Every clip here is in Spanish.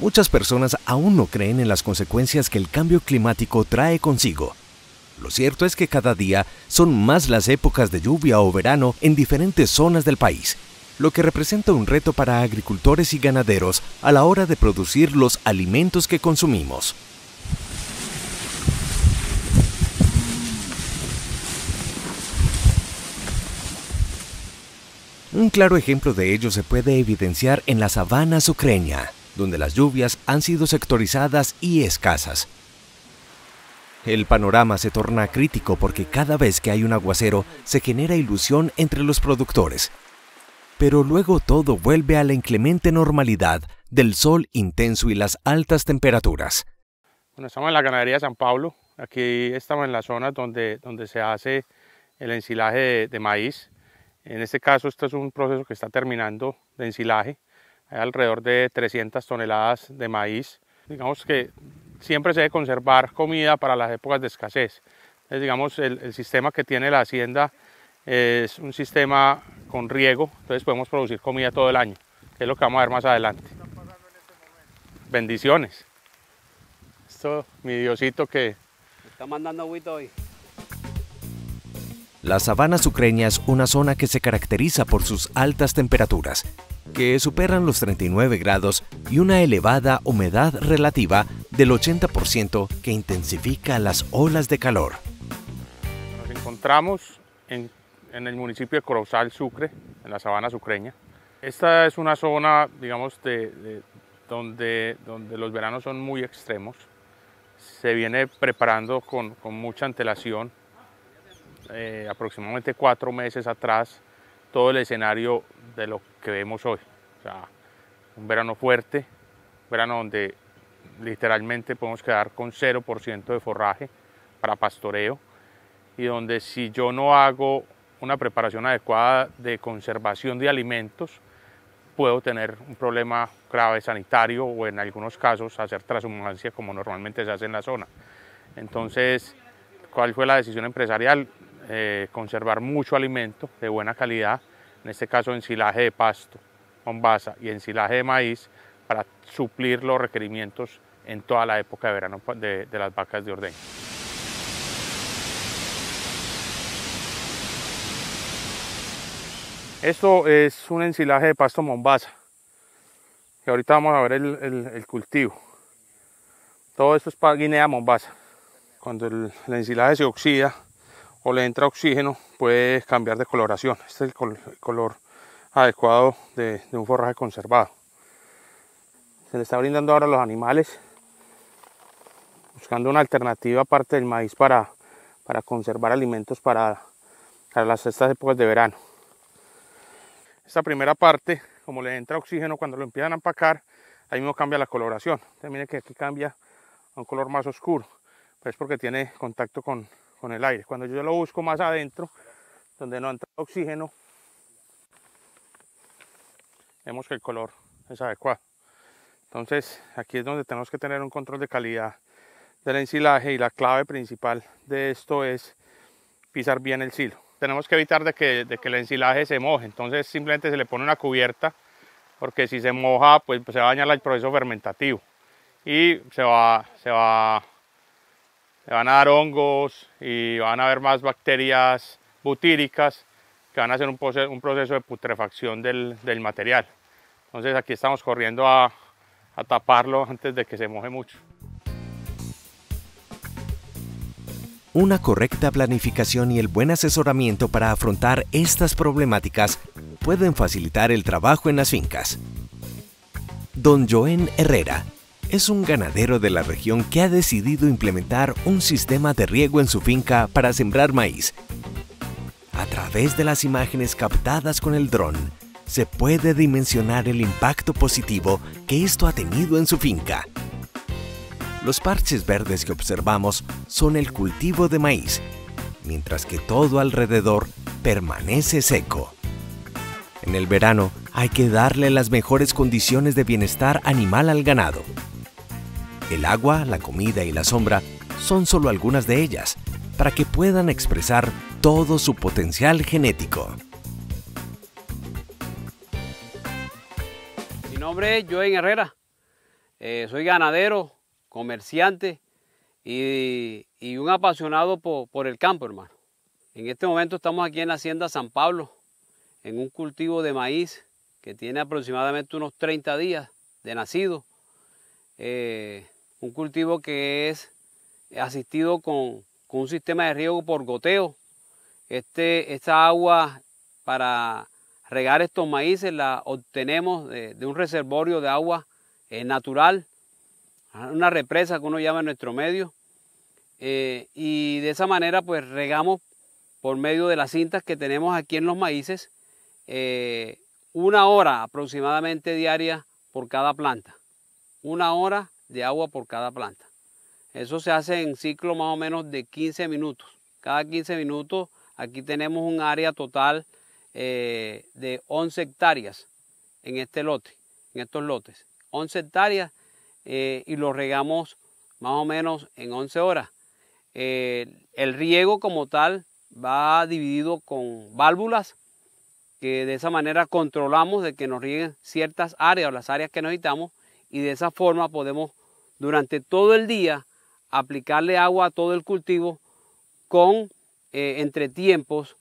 Muchas personas aún no creen en las consecuencias que el cambio climático trae consigo. Lo cierto es que cada día son más las épocas de lluvia o verano en diferentes zonas del país, lo que representa un reto para agricultores y ganaderos a la hora de producir los alimentos que consumimos. Un claro ejemplo de ello se puede evidenciar en la sabana sucreña donde las lluvias han sido sectorizadas y escasas. El panorama se torna crítico porque cada vez que hay un aguacero se genera ilusión entre los productores. Pero luego todo vuelve a la inclemente normalidad del sol intenso y las altas temperaturas. Bueno, estamos en la ganadería de San Pablo. Aquí estamos en la zona donde, donde se hace el ensilaje de, maíz. En este caso, esto es un proceso que está terminando de ensilaje. Hay alrededor de 300 toneladas de maíz. Digamos que siempre se debe conservar comida para las épocas de escasez. Entonces, digamos, el, el sistema que tiene la hacienda es un sistema con riego, entonces podemos producir comida todo el año, es lo que vamos a ver más adelante. Bendiciones. Esto, mi Diosito que... está mandando agüita hoy. Las sabanas ucreñas, una zona que se caracteriza por sus altas temperaturas, que superan los 39 grados y una elevada humedad relativa del 80% que intensifica las olas de calor. Nos encontramos en, el municipio de Corozal, Sucre, en la sabana sucreña. Esta es una zona, digamos, de, donde, donde los veranos son muy extremos. Se viene preparando con, mucha antelación. Eh, aproximadamente cuatro meses atrás, todo el escenario de lo que vemos hoy. un verano fuerte, verano donde literalmente podemos quedar con 0% de forraje para pastoreo y donde si yo no hago una preparación adecuada de conservación de alimentos, puedo tener un problema grave sanitario o en algunos casos hacer transhumancia como normalmente se hace en la zona. Entonces, ¿cuál fue la decisión empresarial? Eh, conservar mucho alimento de buena calidad en este caso ensilaje de pasto, mombasa y ensilaje de maíz, para suplir los requerimientos en toda la época de verano de, las vacas de ordeño. Esto es un ensilaje de pasto mombasa. Y ahorita vamos a ver el, cultivo. Todo esto es para Guinea mombasa. Cuando el, el ensilaje se oxida, o le entra oxígeno puede cambiar de coloración. Este es el, color adecuado de, un forraje conservado. Se le está brindando ahora a los animales, buscando una alternativa aparte del maíz para, para conservar alimentos para, para las estas épocas de verano. Esta primera parte, como le entra oxígeno cuando lo empiezan a empacar, ahí mismo cambia la coloración. también que aquí cambia a un color más oscuro, pues porque tiene contacto con, con el aire. Cuando yo lo busco más adentro, donde no entra oxígeno, vemos que el color es adecuado. Entonces aquí es donde tenemos que tener un control de calidad del ensilaje y la clave principal de esto es pisar bien el silo. Tenemos que evitar de que, el ensilaje se moje, entonces simplemente se le pone una cubierta porque si se moja pues, pues se va a dañar el proceso fermentativo y se va, se va le van a dar hongos y van a haber más bacterias butíricas que van a hacer un proceso, de putrefacción del, material. Entonces aquí estamos corriendo a, a taparlo antes de que se moje mucho. Una correcta planificación y el buen asesoramiento para afrontar estas problemáticas pueden facilitar el trabajo en las fincas. Don Joen Herrera, es un ganadero de la región que ha decidido implementar un sistema de riego en su finca para sembrar maíz. A través de las imágenes captadas con el dron, se puede dimensionar el impacto positivo que esto ha tenido en su finca. Los parches verdes que observamos son el cultivo de maíz, mientras que todo alrededor permanece seco. En el verano hay que darle las mejores condiciones de bienestar animal al ganado, el agua, la comida y la sombra son solo algunas de ellas, para que puedan expresar todo su potencial genético. Mi nombre es Joen Herrera, eh, soy ganadero, comerciante y, un apasionado por, el campo, hermano. En este momento estamos aquí en la Hacienda San Pablo, en un cultivo de maíz que tiene aproximadamente unos 30 días de nacido. Eh, un cultivo que es asistido con, un sistema de riego por goteo. Este, esta agua para regar estos maíces la obtenemos de, un reservorio de agua eh, natural, una represa que uno llama nuestro medio. Eh, y de esa manera pues regamos por medio de las cintas que tenemos aquí en los maíces eh, una hora aproximadamente diaria por cada planta. Una hora de agua por cada planta. Eso se hace en ciclo más o menos de 15 minutos. Cada 15 minutos aquí tenemos un área total eh, de 11 hectáreas en este lote, en estos lotes. 11 hectáreas eh, y lo regamos más o menos en 11 horas. Eh, el riego como tal va dividido con válvulas que de esa manera controlamos de que nos rieguen ciertas áreas o las áreas que necesitamos y de esa forma podemos durante todo el día aplicarle agua a todo el cultivo con eh, entretiempos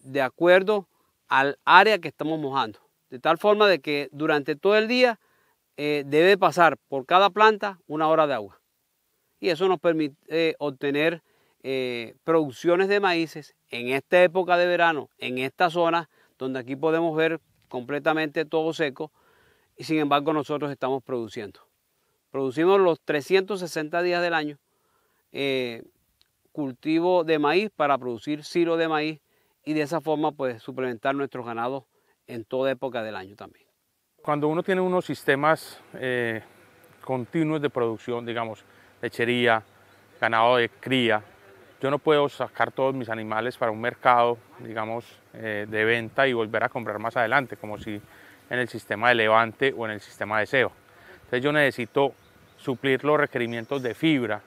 de acuerdo al área que estamos mojando. De tal forma de que durante todo el día eh, debe pasar por cada planta una hora de agua. Y eso nos permite eh, obtener producciones de maíces en esta época de verano, en esta zona, donde aquí podemos ver completamente todo seco, y sin embargo nosotros estamos produciendo. Producimos los 360 días del año eh, cultivo de maíz para producir silo de maíz y de esa forma pues suplementar nuestros ganados en toda época del año también. Cuando uno tiene unos sistemas eh, continuos de producción, digamos, lechería, ganado de cría, yo no puedo sacar todos mis animales para un mercado, digamos, eh, de venta y volver a comprar más adelante, como si en el sistema de levante o en el sistema de seo. Entonces yo necesito suplir los requerimientos de fibra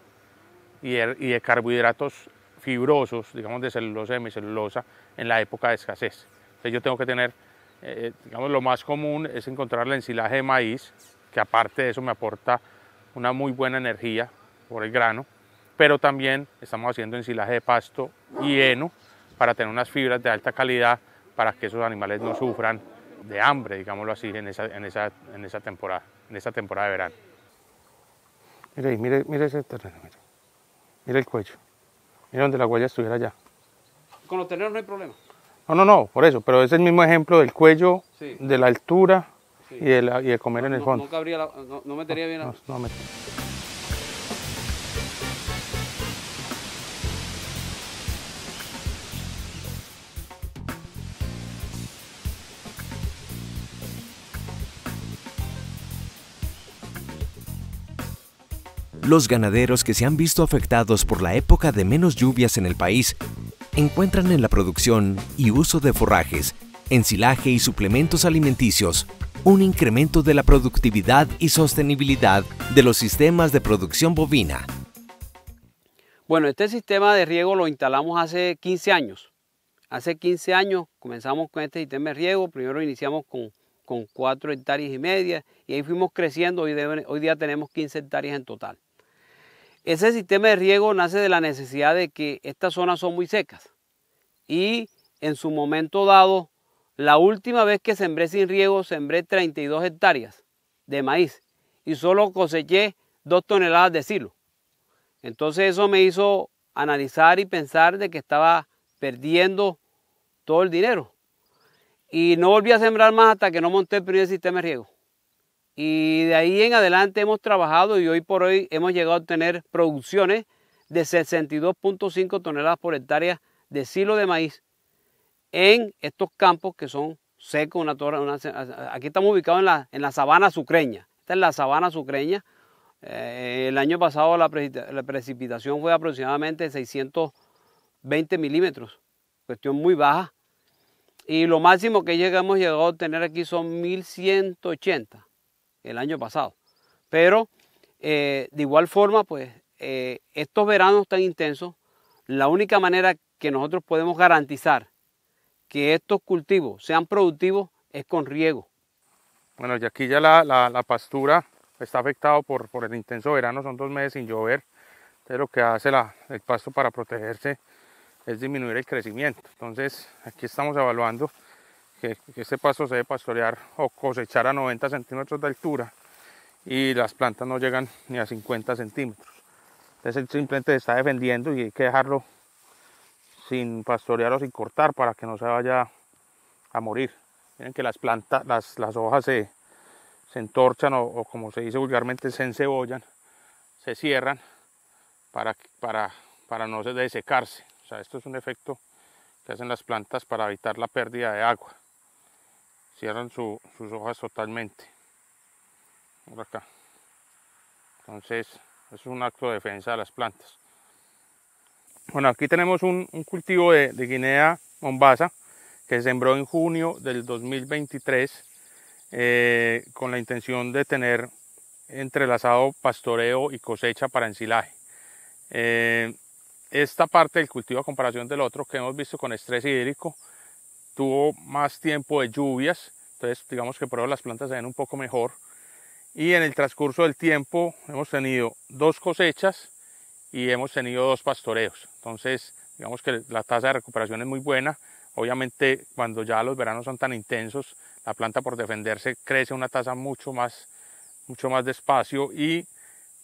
y de, carbohidratos fibrosos, digamos de celulosa y hemicelulosa, en la época de escasez. Entonces yo tengo que tener, eh, digamos, lo más común es encontrar el ensilaje de maíz, que aparte de eso me aporta una muy buena energía por el grano, pero también estamos haciendo ensilaje de pasto y heno para tener unas fibras de alta calidad para que esos animales no sufran de hambre, digámoslo así, en esa, en esa, en esa temporada, en esa temporada de verano. Mire, mire, mire ese terreno, mire. el cuello. Mire donde la huella estuviera allá. Con los terrenos no hay problema. No, no, no, por eso, pero es el mismo ejemplo del cuello, de la altura y, de y comer en el fondo. No, cabría no, metería bien Los ganaderos que se han visto afectados por la época de menos lluvias en el país encuentran en la producción y uso de forrajes, ensilaje y suplementos alimenticios un incremento de la productividad y sostenibilidad de los sistemas de producción bovina. Bueno, este sistema de riego lo instalamos hace 15 años. Hace 15 años comenzamos con este sistema de riego, primero iniciamos con, con 4 hectáreas y media y ahí fuimos creciendo, y hoy día tenemos 15 hectáreas en total. Ese sistema de riego nace de la necesidad de que estas zonas son muy secas y en su momento dado, la última vez que sembré sin riego, sembré 32 hectáreas de maíz y solo coseché 2 toneladas de silo. Entonces eso me hizo analizar y pensar de que estaba perdiendo todo el dinero. Y no volví a sembrar más hasta que no monté el primer sistema de riego. Y de ahí en adelante hemos trabajado y hoy por hoy hemos llegado a tener producciones de 62.5 toneladas por hectárea de silo de maíz en estos campos que son secos. aquí estamos ubicados en la, en la sabana sucreña. Esta es la sabana sucreña. Eh, el año pasado la, precipitación fue aproximadamente 620 milímetros, cuestión muy baja. Y lo máximo que hemos llegado a tener aquí son 1180 el año pasado. Pero eh, de igual forma, pues eh, estos veranos tan intensos, la única manera que nosotros podemos garantizar que estos cultivos sean productivos es con riego. Bueno, y aquí ya la, pastura está afectada por, el intenso verano, son dos meses sin llover. Entonces lo que hace el pasto para protegerse es disminuir el crecimiento. Entonces aquí estamos evaluando que, este pasto se debe pastorear o cosechar a 90 centímetros de altura y las plantas no llegan ni a 50 centímetros. Entonces simplemente se está defendiendo y hay que dejarlo sin pastorear o sin cortar para que no se vaya a morir. Miren que las plantas, las, hojas se, entorchan o, como se dice vulgarmente se encebollan, se cierran para, para, para no desecarse. O sea, esto es un efecto que hacen las plantas para evitar la pérdida de agua cierran sus hojas totalmente acá entonces es un acto de defensa de las plantas bueno aquí tenemos un, cultivo de, guinea mombasa que se sembró en junio del 2023 eh, con la intención de tener entrelazado pastoreo y cosecha para ensilaje eh, esta parte del cultivo a comparación del otro que hemos visto con estrés hídrico tuvo más tiempo de lluvias, entonces digamos que por ahora las plantas se ven un poco mejor. Y en el transcurso del tiempo hemos tenido dos cosechas y hemos tenido dos pastoreos. Entonces digamos que la tasa de recuperación es muy buena. Obviamente cuando ya los veranos son tan intensos, la planta por defenderse crece a una tasa mucho más, mucho más despacio y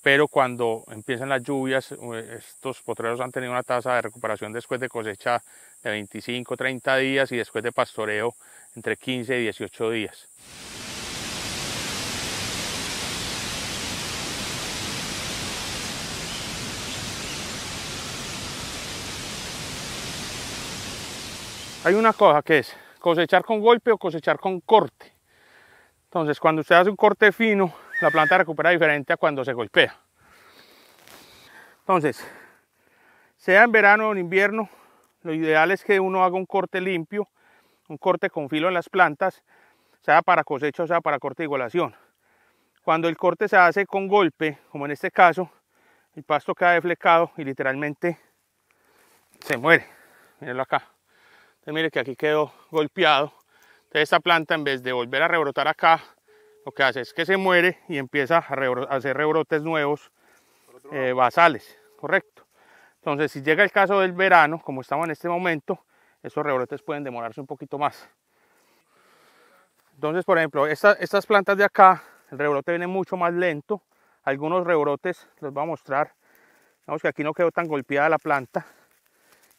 pero cuando empiezan las lluvias, eh, estos potreros han tenido una tasa de recuperación después de cosecha de 25, 30 días y después de pastoreo entre 15 y 18 días. Hay una cosa que es cosechar con golpe o cosechar con corte. Entonces, cuando usted hace un corte fino, la planta recupera diferente a cuando se golpea. Entonces, sea en verano o en invierno, lo ideal es que uno haga un corte limpio, un corte con filo en las plantas, sea para cosecha o sea para corte de igualación. Cuando el corte se hace con golpe, como en este caso, el pasto queda deflecado y literalmente se muere. Mírenlo acá. Entonces, mire que aquí quedó golpeado. Entonces esta planta en vez de volver a rebrotar acá, lo que hace es que se muere y empieza a, hacer rebrotes nuevos eh, basales, correcto. Entonces, si llega el caso del verano, como estamos en este momento, esos rebrotes pueden demorarse un poquito más. Entonces, por ejemplo, estas plantas de acá, el rebrote viene mucho más lento. Algunos rebrotes, los voy a mostrar. Vamos que aquí no quedó tan golpeada la planta.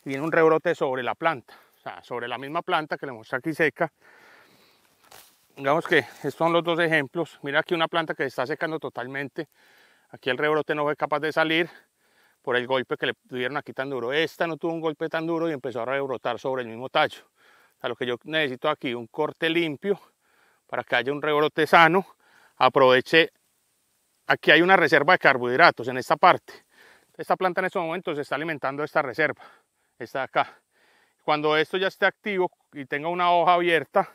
Viene un rebrote sobre la planta, o sea, sobre la misma planta que le mostré aquí seca, digamos que estos son los dos ejemplos. Mira aquí una planta que se está secando totalmente. Aquí el rebrote no fue capaz de salir por el golpe que le tuvieron aquí tan duro. Esta no tuvo un golpe tan duro y empezó a rebrotar sobre el mismo tallo. O lo que yo necesito aquí, un corte limpio para que haya un rebrote sano. Aproveche, aquí hay una reserva de carbohidratos en esta parte. Esta planta en estos momentos se está alimentando esta reserva, esta de acá. Cuando esto ya esté activo y tenga una hoja abierta,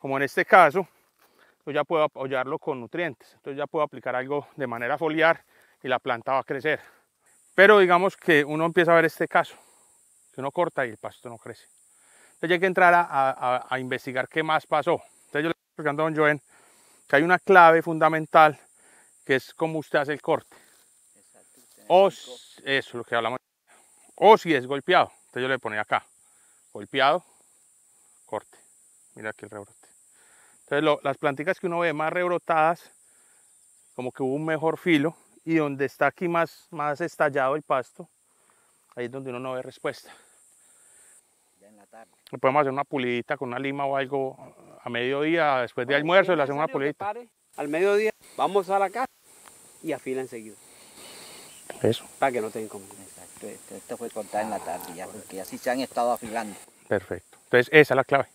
como en este caso, yo ya puedo apoyarlo con nutrientes. Entonces ya puedo aplicar algo de manera foliar y la planta va a crecer. Pero digamos que uno empieza a ver este caso, que uno corta y el pasto no crece. Entonces hay que entrar a, investigar qué más pasó. Entonces yo le estoy explicando a don Joven que hay una clave fundamental que es cómo usted hace el corte. o, eso lo que hablamos. O si es golpeado. Entonces yo le ponía acá, golpeado, corte. Mira aquí el rebrote. Entonces las plantitas que uno ve más rebrotadas, como que hubo un mejor filo, y donde está aquí más, más estallado el pasto, ahí es donde uno no ve respuesta. Ya la tarde. podemos hacer una pulidita con una lima o algo a mediodía, después de almuerzo, le hacemos una pulidita. Al mediodía vamos a la casa y afila enseguida. Eso. Para que no te como Exacto, esto, fue cortado en la tarde, ya, porque así se han estado afilando. Perfecto. Entonces, esa es la clave.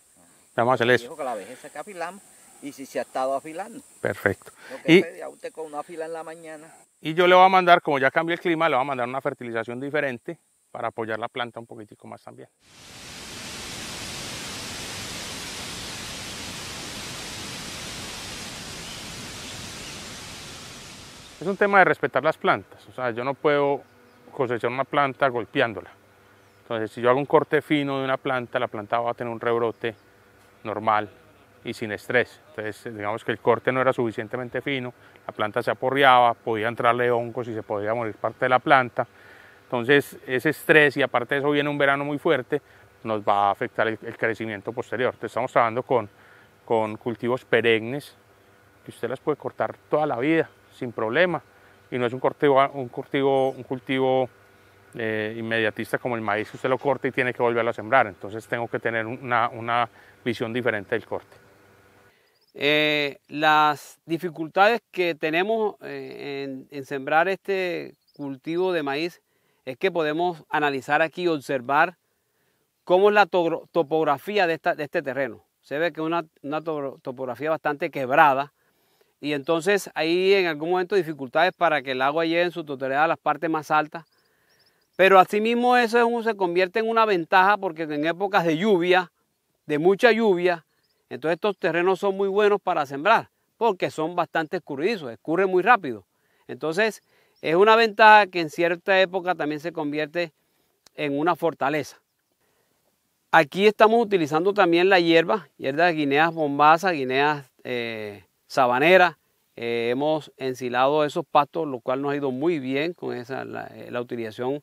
Vamos a hacer eso. que la se afilamos y si se ha estado afilando. Perfecto. y, usted con una en la mañana. Y yo le voy a mandar, como ya cambió el clima, le voy a mandar una fertilización diferente para apoyar la planta un poquitico más también. Es un tema de respetar las plantas, o sea, yo no puedo cosechar una planta golpeándola. Entonces, si yo hago un corte fino de una planta, la planta va a tener un rebrote normal y sin estrés. Entonces, digamos que el corte no era suficientemente fino, la planta se aporreaba, podía entrarle hongos y se podía morir parte de la planta. Entonces, ese estrés y aparte de eso viene un verano muy fuerte, nos va a afectar el, crecimiento posterior. Entonces, estamos trabajando con, con cultivos perennes, que usted las puede cortar toda la vida sin problema y no es un cultivo, un un cultivo eh, inmediatista como el maíz, usted lo corta y tiene que volverlo a sembrar. Entonces tengo que tener una, visión diferente del corte. Eh, las dificultades que tenemos eh, en, sembrar este cultivo de maíz es que podemos analizar aquí, Y observar cómo es la topografía de, este terreno. Se ve que es una, topografía bastante quebrada y entonces hay en algún momento dificultades para que el agua llegue en su totalidad a las partes más altas pero asimismo eso se convierte en una ventaja porque en épocas de lluvia, de mucha lluvia, entonces estos terrenos son muy buenos para sembrar porque son bastante escurridizos, escurre muy rápido. Entonces es una ventaja que en cierta época también se convierte en una fortaleza. Aquí estamos utilizando también la hierba, hierba de guineas bombazas, guineas eh, sabanera, eh, hemos ensilado esos pastos, lo cual nos ha ido muy bien con esa, la eh, utilización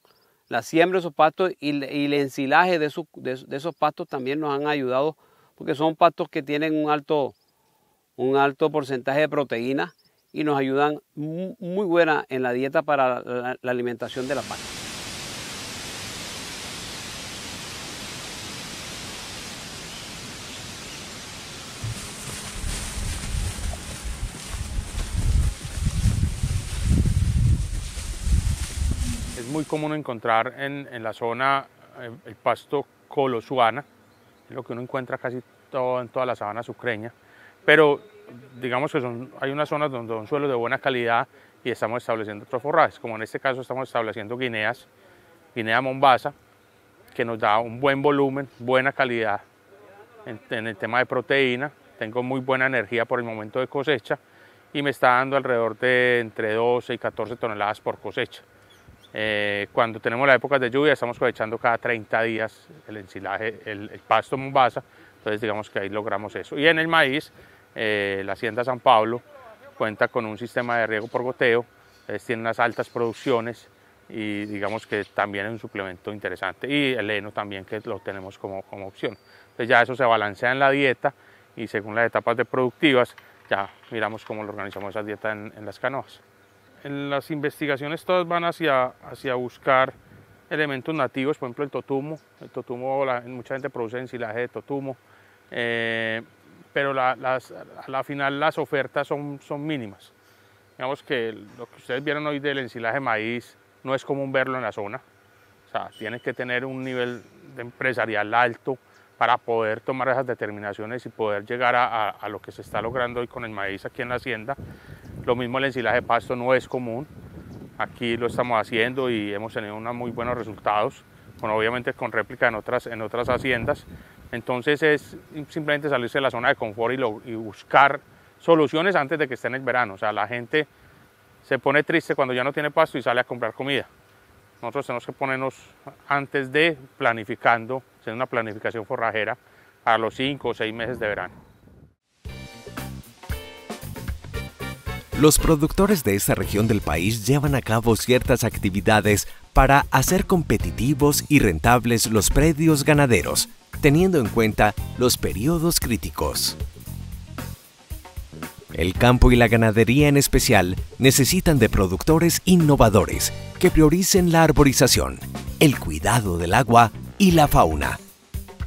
la siembra de esos pastos y, el ensilaje de, esos pastos también nos han ayudado, porque son pastos que tienen un alto, un alto porcentaje de proteínas y nos ayudan muy buena en la dieta para la, la alimentación de las vacas. Es muy común encontrar en, la zona eh, el pasto colosuana, lo que uno encuentra casi todo, en toda la sabana sucreña, pero digamos que hay unas zonas donde son suelos de buena calidad y estamos estableciendo otros forrajes, como en este caso estamos estableciendo guineas, guinea mombasa, que nos da un buen volumen, buena calidad en el tema de proteína, tengo muy buena energía por el momento de cosecha y me está dando alrededor de entre 12 y 14 toneladas por cosecha. Eh, cuando tenemos la época de lluvia estamos cosechando cada 30 días el ensilaje, el, pasto Mombasa, entonces digamos que ahí logramos eso. Y en el maíz, eh, la Hacienda San Pablo cuenta con un sistema de riego por goteo, entonces tiene unas altas producciones y digamos que también es un suplemento interesante. Y el heno también que lo tenemos como, opción. Entonces ya eso se balancea en la dieta y según las etapas de productivas ya miramos cómo lo organizamos esa dieta en las canoas. En las investigaciones todas van hacia, hacia buscar elementos nativos, por ejemplo el totumo, el totumo mucha gente produce ensilaje de totumo, eh, pero a la final las ofertas son, son mínimas. Digamos que lo que ustedes vieron hoy del ensilaje de maíz no es común verlo en la zona, o sea, tienes que tener un nivel de empresarial alto para poder tomar esas determinaciones y poder llegar a, a lo que se está logrando hoy con el maíz aquí en la hacienda. Lo mismo el ensilaje de pasto no es común. Aquí lo estamos haciendo y hemos tenido unos muy buenos resultados, bueno, obviamente con réplica en otras, en otras haciendas. Entonces es simplemente salirse de la zona de confort y, buscar soluciones antes de que esté en el verano. O sea, la gente se pone triste cuando ya no tiene pasto y sale a comprar comida. Nosotros tenemos que ponernos antes de planificando, hacer una planificación forrajera a los 5 o 6 meses de verano. Los productores de esta región del país llevan a cabo ciertas actividades para hacer competitivos y rentables los predios ganaderos, teniendo en cuenta los periodos críticos. El campo y la ganadería en especial necesitan de productores innovadores que prioricen la arborización, el cuidado del agua y la fauna.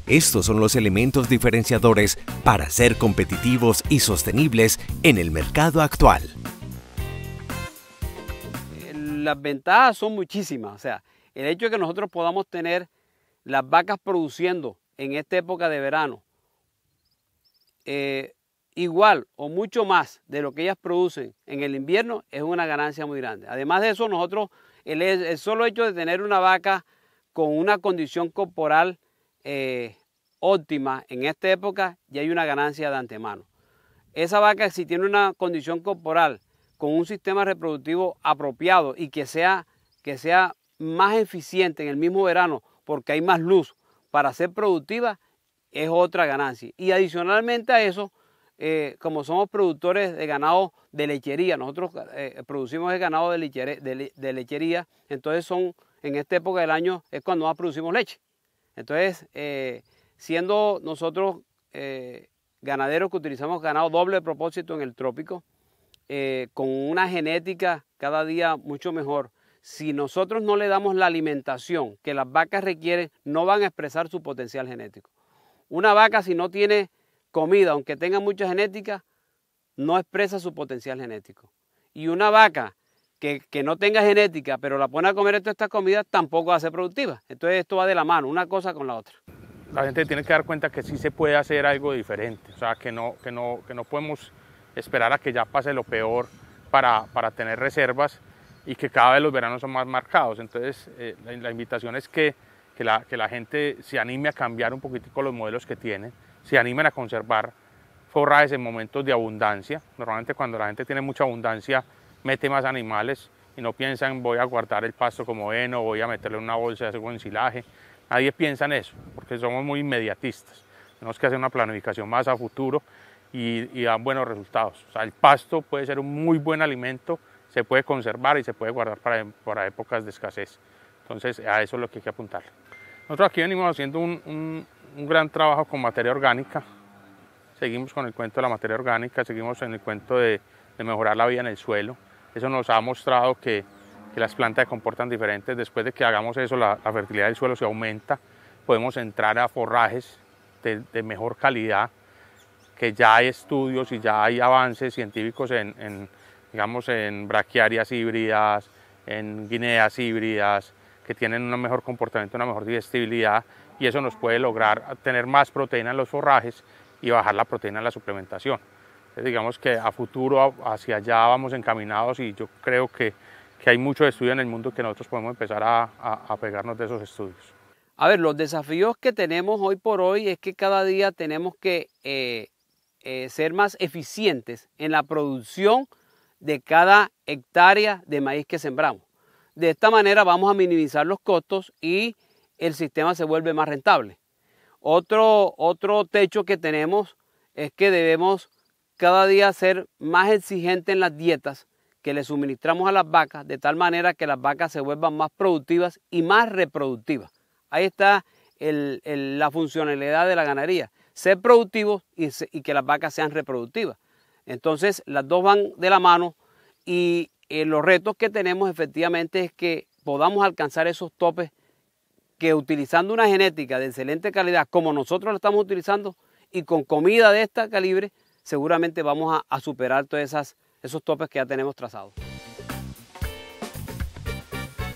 Estos son los elementos diferenciadores para ser competitivos y sostenibles en el mercado actual las ventajas son muchísimas. O sea, el hecho de que nosotros podamos tener las vacas produciendo en esta época de verano eh, igual o mucho más de lo que ellas producen en el invierno es una ganancia muy grande. Además de eso, nosotros, el, solo hecho de tener una vaca con una condición corporal eh, óptima en esta época, ya hay una ganancia de antemano. Esa vaca, si tiene una condición corporal con un sistema reproductivo apropiado y que sea, que sea más eficiente en el mismo verano porque hay más luz para ser productiva, es otra ganancia. Y adicionalmente a eso, eh, como somos productores de ganado de lechería, nosotros eh, producimos el ganado de, lechería, entonces son, en esta época del año es cuando más producimos leche. Entonces, eh, siendo nosotros ganaderos que utilizamos ganado doble de propósito en el trópico, eh, con una genética cada día mucho mejor. Si nosotros no le damos la alimentación que las vacas requieren, no van a expresar su potencial genético. Una vaca si no tiene comida, aunque tenga mucha genética, no expresa su potencial genético. Y una vaca que, no tenga genética, pero la pone a comer todas estas comidas, tampoco va a ser productiva. Entonces esto va de la mano, una cosa con la otra. La gente tiene que dar cuenta que sí se puede hacer algo diferente, o sea, que no, que no podemos esperar a que ya pase lo peor para, tener reservas y que cada vez los veranos son más marcados. Entonces, eh, la, invitación es que, la, gente se anime a cambiar un poquitico los modelos que tiene se animen a conservar forrajes en momentos de abundancia. Normalmente cuando la gente tiene mucha abundancia, mete más animales y no piensan voy a guardar el pasto como heno, voy a meterle una bolsa de silaje Nadie piensa en eso, porque somos muy inmediatistas. Tenemos que hacer una planificación más a futuro y, dan buenos resultados. O sea, el pasto puede ser un muy buen alimento, se puede conservar y se puede guardar para, para épocas de escasez. Entonces a eso es lo que hay que apuntar. Nosotros aquí venimos haciendo un, un, gran trabajo con materia orgánica, seguimos con el cuento de la materia orgánica, seguimos en el cuento de, mejorar la vida en el suelo. Eso nos ha mostrado que, que, las plantas se comportan diferentes. Después de que hagamos eso, la, fertilidad del suelo se aumenta. Podemos entrar a forrajes de, de mejor calidad, que ya hay estudios y ya hay avances científicos en, digamos, en braquiarias híbridas, en guineas híbridas, que tienen un mejor comportamiento, una mejor digestibilidad, y eso nos puede lograr tener más proteína en los forrajes y bajar la proteína en la suplementación. digamos que a futuro, hacia allá vamos encaminados y yo creo que, que hay mucho estudio en el mundo que nosotros podemos empezar a, a pegarnos de esos estudios. A ver, los desafíos que tenemos hoy por hoy es que cada día tenemos que eh, eh, ser más eficientes en la producción de cada hectárea de maíz que sembramos. De esta manera vamos a minimizar los costos y el sistema se vuelve más rentable. Otro, otro techo que tenemos es que debemos cada día ser más exigentes en las dietas que le suministramos a las vacas, de tal manera que las vacas se vuelvan más productivas y más reproductivas. Ahí está la funcionalidad de la ganadería, ser productivos y, que las vacas sean reproductivas. Entonces, las dos van de la mano y eh, los retos que tenemos efectivamente es que podamos alcanzar esos topes que utilizando una genética de excelente calidad, como nosotros la estamos utilizando, y con comida de este calibre, seguramente vamos a, superar todos esos topes que ya tenemos trazados.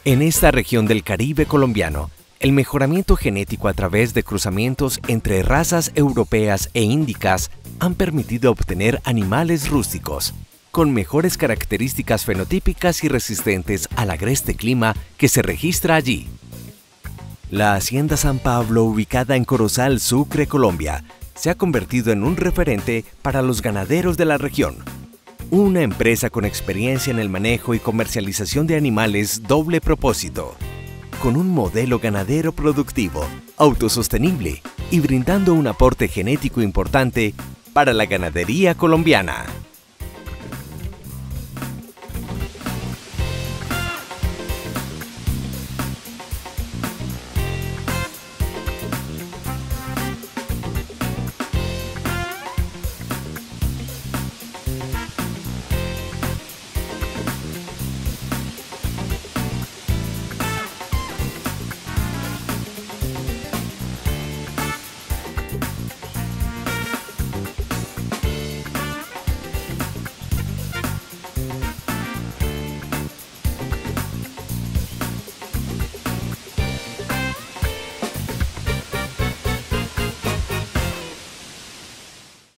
En esta región del Caribe colombiano, el mejoramiento genético a través de cruzamientos entre razas europeas e índicas han permitido obtener animales rústicos, con mejores características fenotípicas y resistentes al agreste clima que se registra allí. La Hacienda San Pablo, ubicada en Corozal, Sucre, Colombia, se ha convertido en un referente para los ganaderos de la región. Una empresa con experiencia en el manejo y comercialización de animales doble propósito, con un modelo ganadero productivo, autosostenible y brindando un aporte genético importante para la ganadería colombiana.